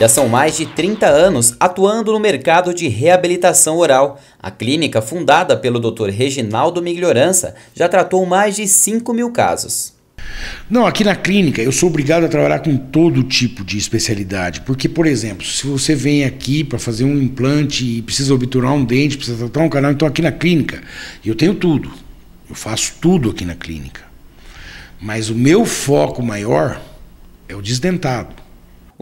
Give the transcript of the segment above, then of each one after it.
Já são mais de 30 anos atuando no mercado de reabilitação oral. A clínica, fundada pelo Dr. Reginaldo Migliorança, já tratou mais de 5 mil casos. Não, aqui na clínica eu sou obrigado a trabalhar com todo tipo de especialidade, porque, por exemplo, se você vem aqui para fazer um implante e precisa obturar um dente, precisa tratar um canal, então aqui na clínica eu tenho tudo, eu faço tudo aqui na clínica. Mas o meu foco maior é o desdentado.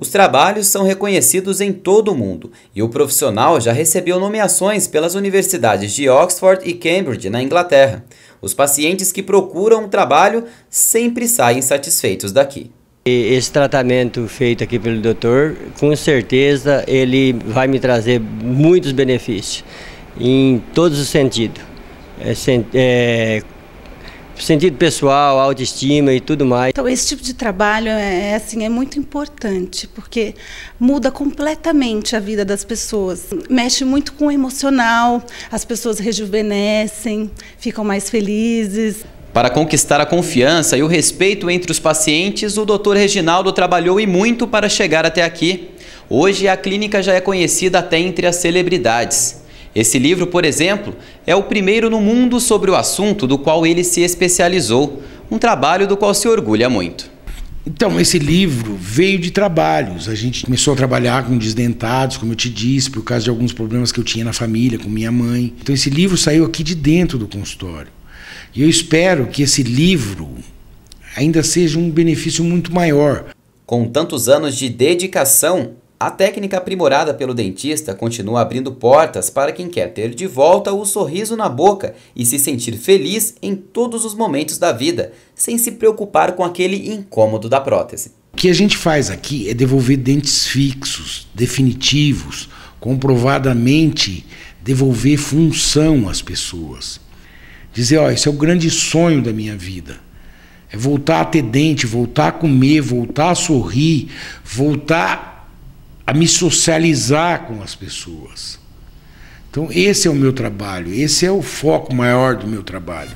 Os trabalhos são reconhecidos em todo o mundo e o profissional já recebeu nomeações pelas universidades de Oxford e Cambridge, na Inglaterra. Os pacientes que procuram um trabalho sempre saem satisfeitos daqui. Esse tratamento feito aqui pelo doutor, com certeza ele vai me trazer muitos benefícios em todos os sentidos. É, é, sentido pessoal, autoestima e tudo mais. Então esse tipo de trabalho é, é assim é muito importante porque muda completamente a vida das pessoas, mexe muito com o emocional, as pessoas rejuvenescem, ficam mais felizes. Para conquistar a confiança e o respeito entre os pacientes, o Dr. Reginaldo trabalhou e muito para chegar até aqui. Hoje a clínica já é conhecida até entre as celebridades. Esse livro, por exemplo, é o primeiro no mundo sobre o assunto do qual ele se especializou, um trabalho do qual se orgulha muito. Então, esse livro veio de trabalhos. A gente começou a trabalhar com desdentados, como eu te disse, por causa de alguns problemas que eu tinha na família, com minha mãe. Então, esse livro saiu aqui de dentro do consultório. E eu espero que esse livro ainda seja um benefício muito maior. Com tantos anos de dedicação, a técnica aprimorada pelo dentista continua abrindo portas para quem quer ter de volta o sorriso na boca e se sentir feliz em todos os momentos da vida, sem se preocupar com aquele incômodo da prótese. O que a gente faz aqui é devolver dentes fixos, definitivos, comprovadamente devolver função às pessoas. Dizer, ó, oh, esse é o grande sonho da minha vida. É voltar a ter dente, voltar a comer, voltar a sorrir, voltar a me socializar com as pessoas. Então, esse é o meu trabalho, esse é o foco maior do meu trabalho.